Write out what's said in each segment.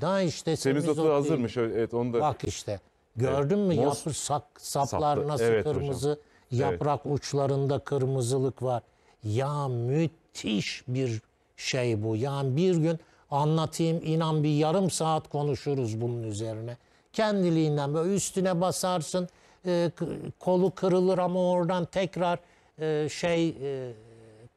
Daha işte semizotu değil. hazırmış. Evet onu da. Bak işte. Gördün evet, mü mos... yapı sak, saplar saplı. nasıl evet, kırmızı? Hocam. Yaprak evet. uçlarında kırmızılık var. Ya müthiş bir şey bu. Yani bir gün anlatayım inan bir yarım saat konuşuruz bunun üzerine. Kendiliğinden böyle üstüne basarsın e, kolu kırılır ama oradan tekrar e, şey e,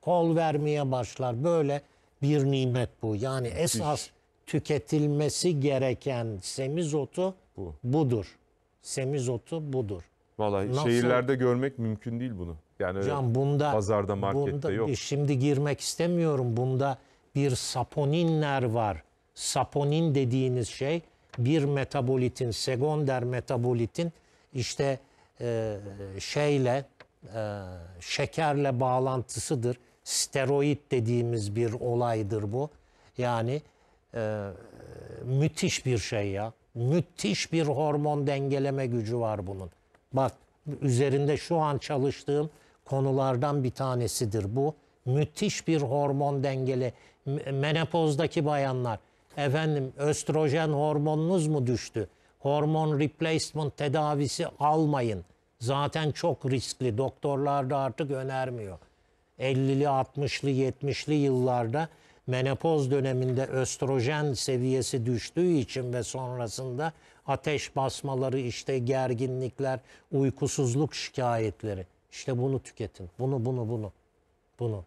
kol vermeye başlar. Böyle bir nimet bu. Yani esas Müthiş tüketilmesi gereken semizotu Bu. budur. Semizotu budur. Vallahi Nasıl? şehirlerde görmek mümkün değil bunu. Yani Can bunda pazarda markette bunda, yok. Şimdi girmek istemiyorum. Bunda bir saponinler var. Saponin dediğiniz şey bir metabolitin, sekonder metabolitin işte e, şeyle e, şekerle bağlantısıdır. Steroid dediğimiz bir olaydır bu. Yani ee, müthiş bir şey ya. Müthiş bir hormon dengeleme gücü var bunun. Bak üzerinde şu an çalıştığım konulardan bir tanesidir bu. Müthiş bir hormon dengele. Menopozdaki bayanlar efendim östrojen hormonunuz mu düştü? Hormon replacement tedavisi almayın. Zaten çok riskli. Doktorlar da artık önermiyor. 50'li, 60'lı, 70'li yıllarda menopoz döneminde östrojen seviyesi düştüğü için ve sonrasında ateş basmaları, işte gerginlikler, uykusuzluk şikayetleri. İşte bunu tüketin. Bunu, bunu, bunu. Bunu.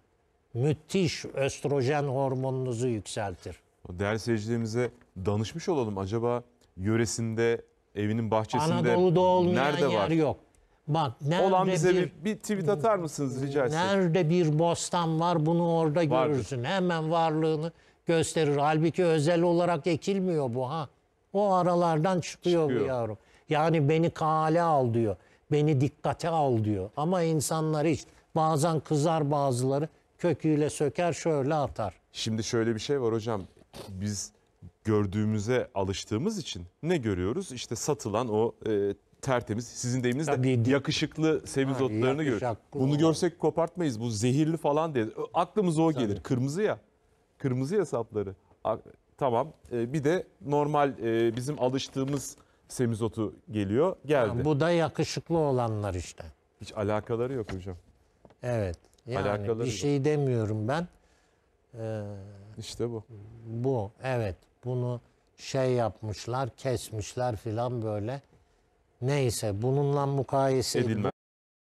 Müthiş östrojen hormonunuzu yükseltir. Değerli seyircilerimize danışmış olalım. Acaba yöresinde, evinin bahçesinde Anadolu'da olmayan nerede yer var? yok. Bak nerede olan bize bir, bir, tweet atar mısınız rica etsem? Nerede bir bostan var bunu orada Vardır. görürsün. Hemen varlığını gösterir. Halbuki özel olarak ekilmiyor bu ha. O aralardan çıkıyor, çıkıyor. bu yavrum. Yani beni kale al diyor. Beni dikkate al diyor. Ama insanlar hiç bazen kızar bazıları köküyle söker şöyle atar. Şimdi şöyle bir şey var hocam. Biz gördüğümüze alıştığımız için ne görüyoruz? İşte satılan o e, tertemiz. Sizin deyiminizle Tabii değil. yakışıklı sebzotlarını gör. Bunu görsek kopartmayız. Bu zehirli falan diye. Aklımıza o gelir. Kırmızı ya. Kırmızı ya sapları. Tamam. E, bir de normal e, bizim alıştığımız semizotu geliyor. Geldi. Bu da yakışıklı olanlar işte. Hiç alakaları yok hocam. Evet. Yani Alakaları bir yok. şey demiyorum ben. Ee, İşte bu. bu evet bunu şey yapmışlar, kesmişler filan böyle neyse bununla mukayese edilmez.